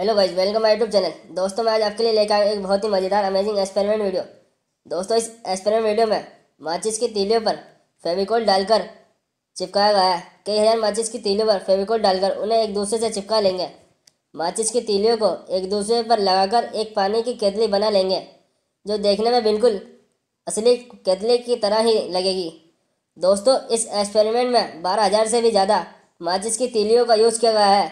hello guys welcome my YouTube channel दोस्तों मैं आज आपके लिए लेकर आया एक बहुत ही मज़ेदार अमेजिंग एक्सपेरिमेंट वीडियो दोस्तों इस एक्सपेरिमेंट वीडियो में माचिस की तीलियों पर फेविकोल डालकर चिपकाया गया है कई हज़ार माचिस की तीलियों पर फेविकोल डालकर उन्हें एक दूसरे से चिपका लेंगे माचिस की तीलियों को एक दूसरे पर लगाकर एक पानी की केतली बना लेंगे जो देखने में बिल्कुल असली केतली की तरह ही लगेगी दोस्तों इस एक्सपेरिमेंट में बारह हज़ार से भी ज़्यादा माचिस की तीलियों का यूज़ किया गया है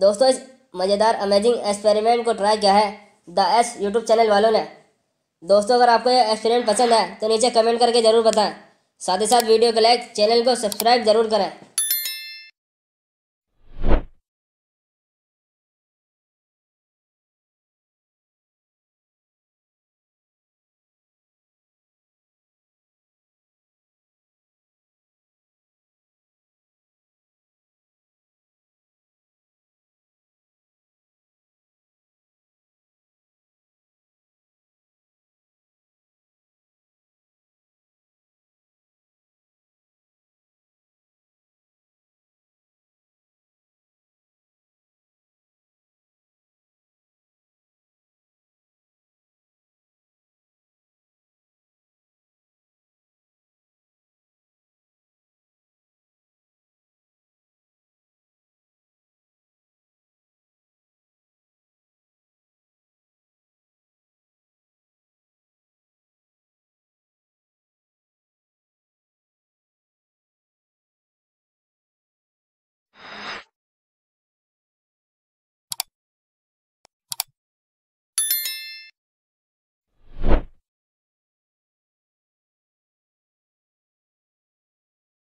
दोस्तों इस मज़ेदार अमेजिंग एक्सपेरिमेंट को ट्राई किया है द एस यूट्यूब चैनल वालों ने दोस्तों अगर आपको यह एक्सपेरिमेंट पसंद है तो नीचे कमेंट करके ज़रूर बताएं साथ ही साथ वीडियो को लाइक चैनल को सब्सक्राइब जरूर करें